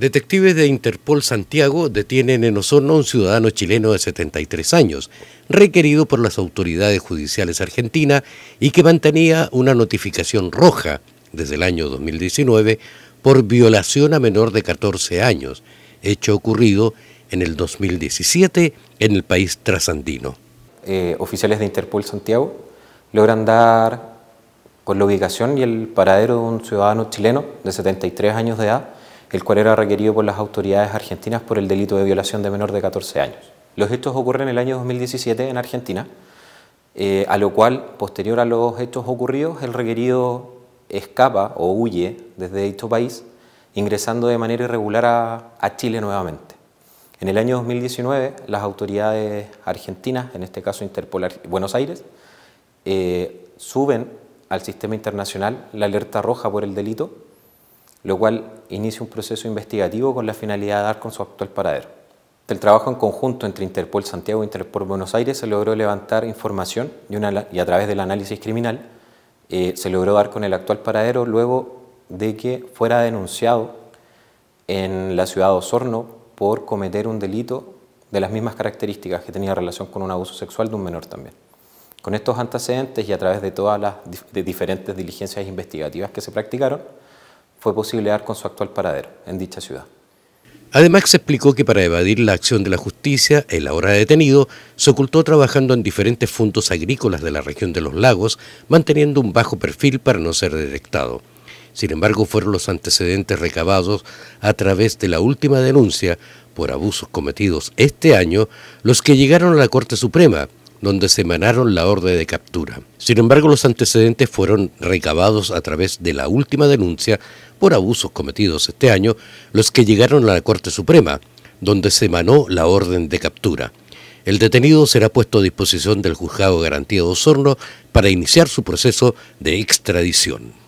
Detectives de Interpol Santiago detienen en Osorno a un ciudadano chileno de 73 años, requerido por las autoridades judiciales argentinas y que mantenía una notificación roja desde el año 2019 por violación a menor de 14 años, hecho ocurrido en el 2017 en el país trasandino. Eh, oficiales de Interpol Santiago logran dar con la ubicación y el paradero de un ciudadano chileno de 73 años de edad el cual era requerido por las autoridades argentinas por el delito de violación de menor de 14 años. Los hechos ocurren en el año 2017 en Argentina, eh, a lo cual, posterior a los hechos ocurridos, el requerido escapa o huye desde dicho país, ingresando de manera irregular a, Chile nuevamente. En el año 2019, las autoridades argentinas, en este caso Interpol Buenos Aires, eh, suben al sistema internacional la alerta roja por el delito lo cual inicia un proceso investigativo con la finalidad de dar con su actual paradero. El trabajo en conjunto entre Interpol Santiago e Interpol Buenos Aires se logró levantar información y, a través del análisis criminal eh, se logró dar con el actual paradero luego de que fuera denunciado en la ciudad de Osorno por cometer un delito de las mismas características que tenía relación con un abuso sexual de un menor también. Con estos antecedentes y a través de todas las diferentes diligencias investigativas que se practicaron, fue posible dar con su actual paradero en dicha ciudad. Además, se explicó que para evadir la acción de la justicia, el ahora detenido se ocultó trabajando en diferentes fondos agrícolas de la región de los lagos, manteniendo un bajo perfil para no ser detectado. Sin embargo, fueron los antecedentes recabados a través de la última denuncia por abusos cometidos este año los que llegaron a la Corte Suprema, donde se emanaron la orden de captura. Sin embargo, los antecedentes fueron recabados a través de la última denuncia por abusos cometidos este año, los que llegaron a la Corte Suprema, donde se emanó la orden de captura. El detenido será puesto a disposición del Juzgado Garantía de Osorno para iniciar su proceso de extradición.